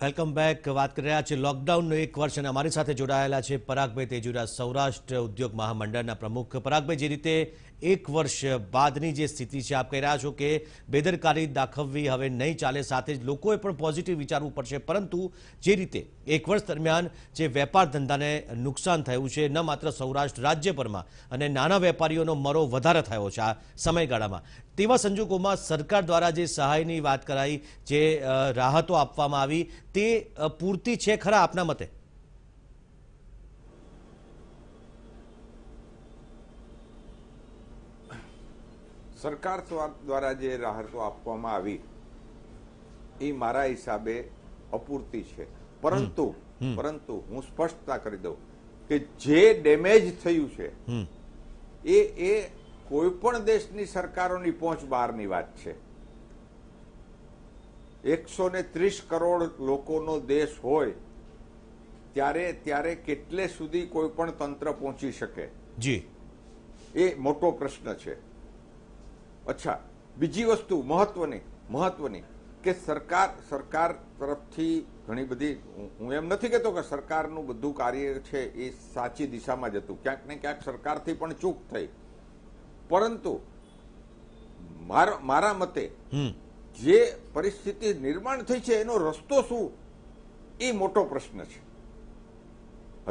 welcome back વાત કરી રહ્યા છે લોકડાઉનનું એક વર્ષ અને અમારી સાથે જોડાયેલા છે પરાગભાઈ તેજુરા સૌરાષ્ટ્ર ઉદ્યોગ મહામંડળના પ્રમુખ પરાગભાઈ જે રીતે એક વર્ષ બાદની જે સ્થિતિ છે આપ કહી રહ્યા છો કે બેદરકારી દાખવવી હવે નહીં ચાલે સાથે જ લોકોએ પણ પોઝિટિવ વિચારવું પડશે પરંતુ જે રીતે એક વર્ષ દરમિયાન જે વેપાર ધંધાને નુકસાન થયું છે ન માત્ર સૌરાષ્ટ્ર રાજ્યભરમાં અને નાના વેપારીઓનો મરો વધારે થયો છે આ સમયગાળામાં તેવા સંજોગોમાં સરકાર દ્વારા જે સહાયની વાત કરાઈ જે રાહતો આપવામાં આવી તે પૂરતી છે ખરા આપના મતે સરકાર દ્વારા જે રાહતો આપવામાં આવી એ મારા હિસાબે અપૂરતી છે પરંતુ પરંતુ હું સ્પષ્ટતા કરી દઉં કે જે ડેમેજ થયું છે એ એ કોઈ પણ દેશની સરકારોની પહોંચ બહારની વાત છે એકસો ને ત્રીસ કરોડ લોકોનો દેશ હોય ત્યારે ત્યારે કેટલે સુધી કોઈ પણ તંત્ર પહોંચી શકે જી એ મોટો પ્રશ્ન છે અચ્છા બીજી વસ્તુ મહત્વની મહત્વની કે સરકાર સરકાર તરફથી ઘણી બધી હું એમ નથી કહેતો કે સરકારનું બધું કાર્ય છે એ સાચી દિશામાં જતું ક્યાંક ને ક્યાંક સરકારથી પણ ચૂક થઈ પરંતુ મારા મતે જે પરિસ્થિતિ નિર્માણ થઈ છે એનો રસ્તો શું એ મોટો પ્રશ્ન છે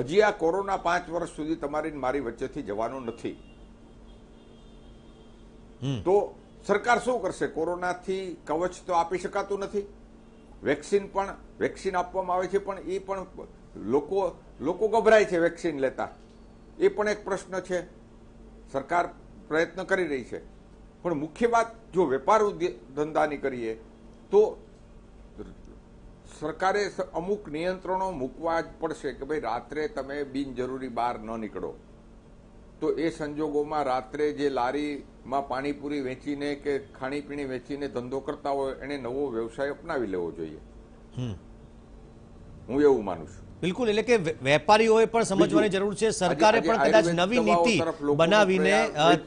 હજી આ કોરોના પાંચ વર્ષ સુધી તમારી મારી વચ્ચેથી જવાનો નથી તો સરકાર શું કરશે કોરોનાથી કવચ તો આપી શકાતું નથી વેક્સિન પણ વેક્સિન આપવામાં આવે છે પણ એ પણ લોકો લોકો ગભરાય છે વેક્સિન લેતા એ પણ એક પ્રશ્ન છે સરકાર પ્રયત્ન કરી રહી છે પણ મુખ્ય વાત જો વેપાર ધંધાની કરીએ તો સરકારે અમુક નિયંત્રણો મૂકવા જ પડશે કે ભાઈ રાત્રે તમે બિનજરૂરી બહાર ન નીકળો તો એ સંજોગોમાં રાત્રે જે લારીમાં પાણીપુરી વેચીને કે ખાણીપીણી વેચીને ધંધો કરતા હોય એણે નવો વ્યવસાય અપનાવી લેવો જોઈએ હું એવું માનું છું બિલકુલ એટલે કે વેપારીઓએ પણ સમજવાની જરૂર છે સરકારે પણ કદાચ નવી નીતિ બનાવીને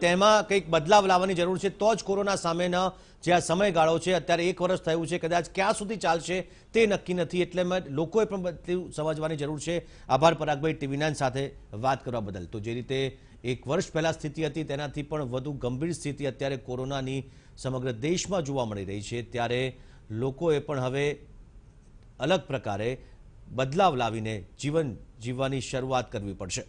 તેમાં કંઈક બદલાવ લાવવાની જરૂર છે તો જ કોરોના સામેના જે આ સમયગાળો છે અત્યારે એક વર્ષ થયું છે કદાચ ક્યાં સુધી ચાલશે તે નક્કી નથી એટલે લોકોએ પણ સમજવાની જરૂર છે આભાર પરાગભાઈ ટીવી નાઇન સાથે વાત કરવા બદલ તો જે રીતે એક વર્ષ પહેલાં સ્થિતિ હતી તેનાથી પણ વધુ ગંભીર સ્થિતિ અત્યારે કોરોનાની સમગ્ર દેશમાં જોવા મળી રહી છે ત્યારે લોકોએ પણ હવે અલગ પ્રકારે બદલાવ લાવીને જીવન જીવવાની શરૂઆત કરવી પડશે